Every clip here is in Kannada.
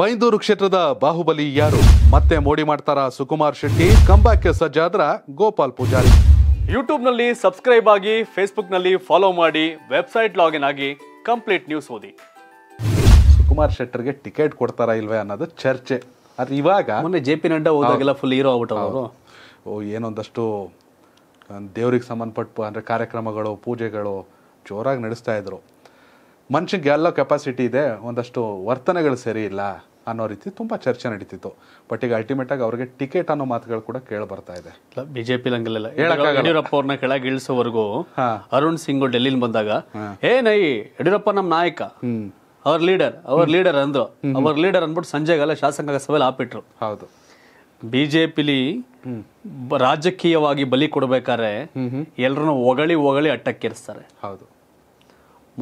ಬೈಂದೂರು ಕ್ಷೇತ್ರದ ಬಾಹುಬಲಿ ಯಾರು ಮತ್ತೆ ಮೋಡಿ ಮಾಡ್ತಾರ ಸುಕುಮಾರ್ ಶೆಟ್ಟಿ ಕಂಬಾಕ್ಕೆ ಸಜ್ಜಾದ್ರ ಗೋಪಾಲ್ ಪೂಜಾರಿ ನಲ್ಲಿ ಸಬ್ಸ್ಕ್ರೈಬ್ ಆಗಿ ನಲ್ಲಿ ಫಾಲೋ ಮಾಡಿ ವೆಬ್ಸೈಟ್ ಲಾಗಿನ್ ಆಗಿ ಕಂಪ್ಲೀಟ್ ನ್ಯೂಸ್ ಓದಿ ಸುಕುಮಾರ್ ಶೆಟ್ಟರ್ಗೆ ಟಿಕೆಟ್ ಕೊಡ್ತಾರಾ ಇಲ್ವೇ ಅನ್ನೋದು ಚರ್ಚೆ ಅದು ಇವಾಗ ಮೊನ್ನೆ ಜೆ ಪಿ ನಡ್ಡಾ ಹೋದಾಗೆಲ್ಲ ಫುಲ್ ಹೀರೋ ಆಗ್ಬಿಟ್ಟವ್ರು ಅವರು ಓ ಏನೊಂದಷ್ಟು ದೇವ್ರಿಗೆ ಸಂಬಂಧಪಟ್ಟು ಅಂದರೆ ಕಾರ್ಯಕ್ರಮಗಳು ಪೂಜೆಗಳು ಜೋರಾಗಿ ನಡೆಸ್ತಾ ಇದ್ರು ಮನುಷ್ಯನಿಗೆ ಎಲ್ಲೋ ಕೆಪಾಸಿಟಿ ಇದೆ ಒಂದಷ್ಟು ವರ್ತನೆಗಳು ಸರಿ ಇಲ್ಲ ಅನ್ನೋ ರೀತಿ ತುಂಬ ಚರ್ಚೆ ನಡೀತಿತ್ತು ಬಟ್ ಈಗ ಅಲ್ಟಿಮೇಟ್ ಆಗಿ ಅವ್ರಿಗೆ ಟಿಕೆಟ್ ಅನ್ನೋ ಮಾತುಗಳು ಕೂಡ ಕೇಳಿ ಬರ್ತಾ ಇದೆ ಬಿಜೆಪಿ ಹಂಗಲ್ಲ ಯಡಿಯೂರಪ್ಪ ಅವ್ರನ್ನ ಕೆಳಗೆ ಇಳಿಸೋವರೆಗೂ ಅರುಣ್ ಸಿಂಗ್ ಡೆಲ್ಲಿಲಿ ಬಂದಾಗ ಏ ನೈ ಯಡಿಯೂರಪ್ಪ ನಮ್ಮ ನಾಯಕ ಅವ್ರ ಲೀಡರ್ ಅವ್ರ ಲೀಡರ್ ಅಂದ್ರು ಅವ್ರ ಲೀಡರ್ ಅಂದ್ಬಿಟ್ಟು ಸಂಜೆಗೆಲ್ಲ ಶಾಸಕಾಂಗ ಸಭೆಯಲ್ಲಿ ಹಾಪಿಟ್ರು ಹೌದು ಬಿಜೆಪಿಲಿ ರಾಜಕೀಯವಾಗಿ ಬಲಿ ಕೊಡ್ಬೇಕಾದ್ರೆ ಎಲ್ಲರನ್ನ ಒಗಳಿ ಒಗಳಿ ಅಟ್ಟಕ್ಕೇರಿಸ್ತಾರೆ ಹೌದು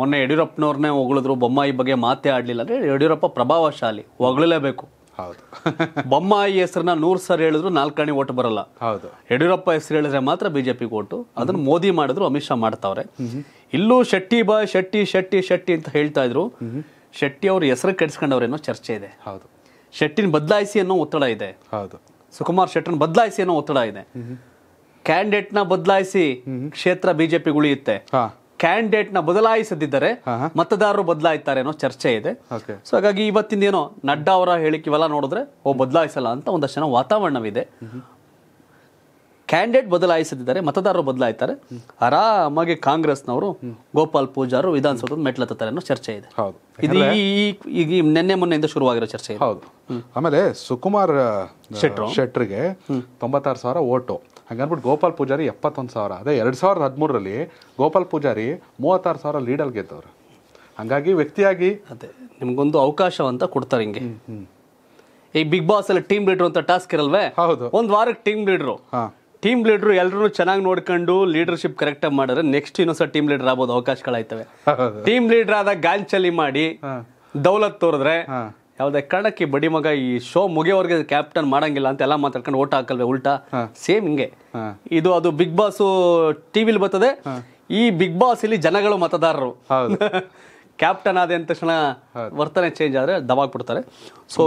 ಮೊನ್ನೆ ಯಡಿಯೂರಪ್ಪನವ್ರನ್ನೇ ಹೊಗಳಿದ್ರು ಬೊಮ್ಮಾಯಿ ಬಗ್ಗೆ ಮಾತೇ ಆಡ್ಲಿಲ್ಲ ಅಂದ್ರೆ ಯಡಿಯೂರಪ್ಪ ಪ್ರಭಾವಶಾಲಿ ಹೊಗಳಲೇಬೇಕು ಹೌದು ಬೊಮ್ಮಾಯಿ ಹೆಸರನ್ನ ನೂರು ಸರ್ ಹೇಳಿದ್ರು ನಾಲ್ಕಾಣಿ ಓಟ್ ಬರಲ್ಲ ಹೌದು ಯಡಿಯೂರಪ್ಪ ಹೆಸರು ಹೇಳಿದ್ರೆ ಮಾತ್ರ ಬಿಜೆಪಿ ಓಟು ಅದನ್ನ ಮೋದಿ ಮಾಡಿದ್ರು ಅಮಿತ್ ಶಾ ಮಾಡ್ತಾವ್ರೆ ಇಲ್ಲೂ ಶೆಟ್ಟಿ ಬಾ ಶೆಟ್ಟಿ ಶೆಟ್ಟಿ ಶೆಟ್ಟಿ ಅಂತ ಹೇಳ್ತಾ ಇದ್ರು ಶೆಟ್ಟಿ ಅವ್ರ ಹೆಸರು ಕೆಡಿಸ್ಕೊಂಡವ್ರೇನೋ ಚರ್ಚೆ ಇದೆ ಹೌದು ಶೆಟ್ಟಿನ ಬದಲಾಯಿಸಿ ಅನ್ನೋ ಒತ್ತಡ ಇದೆ ಹೌದು ಸುಕುಮಾರ್ ಶೆಟ್ಟಿನ ಬದಲಾಯಿಸಿ ಅನ್ನೋ ಒತ್ತಡ ಇದೆ ನ ಬದಲಾಯಿಸಿ ಕ್ಷೇತ್ರ ಬಿಜೆಪಿ ಉಳಿಯುತ್ತೆ ಕ್ಯಾಂಡಿಡೇಟ್ ನ ಬದಲಾಯಿಸದಿದ್ದರೆ ಮತದಾರರು ಬದಲಾಯ್ತಾರೆ ಅನ್ನೋ ಚರ್ಚೆ ಇದೆ ಸೊ ಹಾಗಾಗಿ ಇವತ್ತಿಂದ ಏನೋ ನಡ್ಡಾ ಅವರ ಹೇಳಿಕೆ ಇವೆಲ್ಲ ನೋಡಿದ್ರೆ ಓ ಬದಲಾಯಿಸಲ್ಲ ಅಂತ ಒಂದಷ್ಟು ಜನ ವಾತಾವರಣವಿದೆ ಕ್ಯಾಂಡಿಡೇಟ್ ಬದಲಾಯಿಸದಿದ್ದಾರೆ ಮತದಾರರು ಬದಲಾಯ್ತಾರೆ ಆರಾಮಾಗಿ ಕಾಂಗ್ರೆಸ್ನವರು ಗೋಪಾಲ್ ಪೂಜಾರು ವಿಧಾನಸೌಧದ ಮೆಟ್ಲತ್ತಾರೆ ಅನ್ನೋ ಚರ್ಚೆ ಇದೆ ಇದು ಈ ನಿನ್ನೆ ಮೊನ್ನೆಯಿಂದ ಶುರುವಾಗಿರೋ ಚರ್ಚೆ ಹೌದು ಆಮೇಲೆ ಸುಕುಮಾರ್ ಶೆಟ್ರು ಶೆಟ್ರಿಗೆ ತೊಂಬತ್ತಾರು ಸಾವಿರ ಓಟು ಹಂಗನ್ಬಿಟ್ಟು ಗೋಪಾಲ್ ಪೂಜಾರಿ ಎಪ್ಪತ್ತೊಂದು ಸಾವಿರ ಅದೇ ಎರಡು ಸಾವಿರದ ಹದಿಮೂರರಲ್ಲಿ ಗೋಪಾಲ್ ಪೂಜಾರಿ ಮೂವತ್ತಾರು ಸಾವಿರ ಲೀಡಲ್ಲಿ ಗೆದ್ದವರು ಹಾಗಾಗಿ ವ್ಯಕ್ತಿಯಾಗಿ ಅದೇ ನಿಮ್ಗೊಂದು ಅವಕಾಶ ಅಂತ ಕೊಡ್ತಾರೆ ಹಿಂಗೆ ಈ ಬಿಗ್ ಬಾಸ್ ಅಲ್ಲಿ ಟೀಮ್ ಲೀಡರ್ ಅಂತ ಟಾಸ್ಕ್ ಇರಲ್ವೇ ಹೌದು ಒಂದು ವಾರಕ್ಕೆ ಟೀಮ್ ಲೀಡರು ಟೀಮ್ ಲೀಡರ್ ಎಲ್ಲರೂ ಚೆನ್ನಾಗಿ ನೋಡ್ಕೊಂಡು ಲೀಡರ್ಶಿಪ್ ಕರೆಕ್ಟ್ ಆಗಿ ಮಾಡಿದ್ರೆ ನೆಕ್ಸ್ಟ್ ಇನ್ನೊಂದ್ಸಲ ಟೀಮ್ ಲೀಡರ್ ಆಗೋದು ಅವಕಾಶಗಳಾಯ್ತವೆ ಟೀಮ್ ಲೀಡರ್ ಆದ ಗಾಂಚಲಿ ಮಾಡಿ ದೌಲತ್ ತೋರಿದ್ರೆ ಯಾವುದೇ ಕಾರಣಕ್ಕೆ ಬಡಿ ಮಗ ಈ ಶೋ ಮುಗಿಯೋವರೆಗೆ ಕ್ಯಾಪ್ಟನ್ ಮಾಡಂಗಿಲ್ಲ ಅಂತ ಎಲ್ಲ ಮಾತಾಡ್ಕೊಂಡು ಓಟ್ ಹಾಕಲ್ವೇ ಉಲ್ಟಾ ಸೇಮ್ ಹಿಂಗೆ ಇದು ಅದು ಬಿಗ್ ಬಾಸ್ ಟಿವಿಲಿ ಬರ್ತದೆ ಈ ಬಿಗ್ ಬಾಸ್ ಇಲ್ಲಿ ಜನಗಳು ಮತದಾರರು ಕ್ಯಾಪ್ಟನ್ ಆದ ತಕ್ಷಣ ವರ್ತನೆ ಚೇಂಜ್ ಆದರೆ ಬಿಡ್ತಾರೆ ಸೊ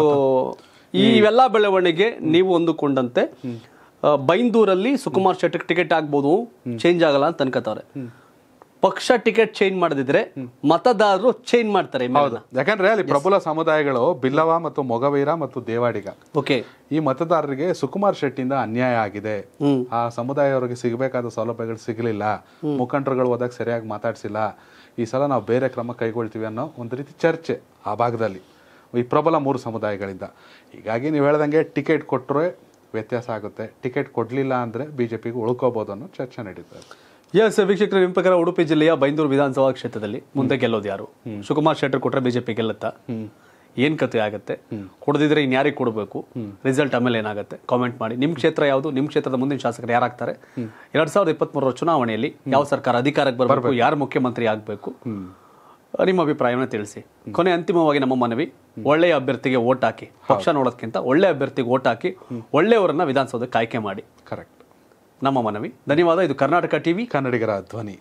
ಇವೆಲ್ಲ ಬೆಳವಣಿಗೆ ನೀವು ಹೊಂದಿಕೊಂಡಂತೆ ಬೈಂದೂರಲ್ಲಿ ಸುಕುಮಾರ್ ಶೆಟ್ಟಿಗೆ ಟಿಕೆಟ್ ಆಗ್ಬೋದು ಚೇಂಜ್ ಆಗಲ್ಲ ಅಂತ ಅನ್ಕೋತಾರೆ ಪಕ್ಷ ಟಿಕೆಟ್ ಚೇಂಜ್ ಮಾಡದಿದ್ರೆ ಮತದಾರರು ಚೇಂಜ್ ಮಾಡ್ತಾರೆ ಯಾಕಂದ್ರೆ ಅಲ್ಲಿ ಪ್ರಬಲ ಸಮುದಾಯಗಳು ಬಿಲ್ಲವ ಮತ್ತು ಮೊಗವೀರ ಮತ್ತು ದೇವಾಡಿಗ ಓಕೆ ಈ ಮತದಾರರಿಗೆ ಸುಕುಮಾರ್ ಶೆಟ್ಟಿಯಿಂದ ಅನ್ಯಾಯ ಆಗಿದೆ ಆ ಸಮುದಾಯವರಿಗೆ ಸಿಗಬೇಕಾದ ಸೌಲಭ್ಯಗಳು ಸಿಗಲಿಲ್ಲ ಮುಖಂಡರುಗಳು ಹೋದಾಗ ಸರಿಯಾಗಿ ಮಾತಾಡ್ಸಿಲ್ಲ ಈ ಸಲ ನಾವು ಬೇರೆ ಕ್ರಮ ಕೈಗೊಳ್ತೀವಿ ಅನ್ನೋ ಒಂದು ರೀತಿ ಚರ್ಚೆ ಆ ಭಾಗದಲ್ಲಿ ಈ ಪ್ರಬಲ ಮೂರು ಸಮುದಾಯಗಳಿಂದ ಹೀಗಾಗಿ ನೀವು ಹೇಳ್ದಂಗೆ ಟಿಕೆಟ್ ಕೊಟ್ಟರೆ ವ್ಯತ್ಯಾಸ ಆಗುತ್ತೆ ಟಿಕೆಟ್ ಕೊಡಲಿಲ್ಲ ಅಂದರೆ ಬಿ ಜೆ ಪಿಗೆ ಉಳ್ಕೋಬೋದು ಅನ್ನೋ ಚರ್ಚೆ ನಡೀತದೆ ಎಸ್ ವೀಕ್ಷಕರ ನಿಮ್ಮ ಪ್ರಕಾರ ಉಡುಪಿ ಜಿಲ್ಲೆಯ ಬೈಂದೂರು ವಿಧಾನಸಭಾ ಕ್ಷೇತ್ರದಲ್ಲಿ ಮುಂದೆ ಗೆಲ್ಲೋದು ಯಾರು ಶಿವಕುಮಾರ್ ಶೆಟ್ಟರ್ ಕೊಟ್ರೆ ಬಿಜೆಪಿ ಗೆಲ್ಲತ್ತಾ ಏನ್ ಕತೆ ಆಗುತ್ತೆ ಇನ್ ಇನ್ಯಾರಿಗೆ ಕೊಡಬೇಕು ರಿಸಲ್ಟ್ ಆಮೇಲೆ ಏನಾಗುತ್ತೆ ಕಾಮೆಂಟ್ ಮಾಡಿ ನಿಮ್ ಕ್ಷೇತ್ರ ಯಾವುದು ನಿಮ್ ಕ್ಷೇತ್ರದ ಮುಂದಿನ ಶಾಸಕರು ಯಾರಾಗ್ತಾರೆ ಎರಡ್ ಸಾವಿರದ ಇಪ್ಪತ್ಮೂರರ ಚುನಾವಣೆಯಲ್ಲಿ ಯಾವ ಸರ್ಕಾರ ಅಧಿಕಾರಕ್ಕೆ ಬರಬೇಕು ಯಾರು ಮುಖ್ಯಮಂತ್ರಿ ಆಗಬೇಕು ನಿಮ್ಮ ಅಭಿಪ್ರಾಯವನ್ನ ತಿಳಿಸಿ ಕೊನೆ ಅಂತಿಮವಾಗಿ ನಮ್ಮ ಮನವಿ ಒಳ್ಳೆಯ ಅಭ್ಯರ್ಥಿಗೆ ಓಟ್ ಹಾಕಿ ಪಕ್ಷ ನೋಡೋದಕ್ಕಿಂತ ಒಳ್ಳೆ ಅಭ್ಯರ್ಥಿಗೆ ಓಟ್ ಹಾಕಿ ಒಳ್ಳೆಯವರನ್ನ ವಿಧಾನಸೌಧಕ್ಕೆ ಆಯ್ಕೆ ಮಾಡಿ ಕರೆಕ್ಟ್ ನಮ್ಮ ಮನವಿ ಧನ್ಯವಾದ ಇದು ಕರ್ನಾಟಕ ಟಿವಿ ಕನ್ನಡಿಗರ ಧ್ವನಿ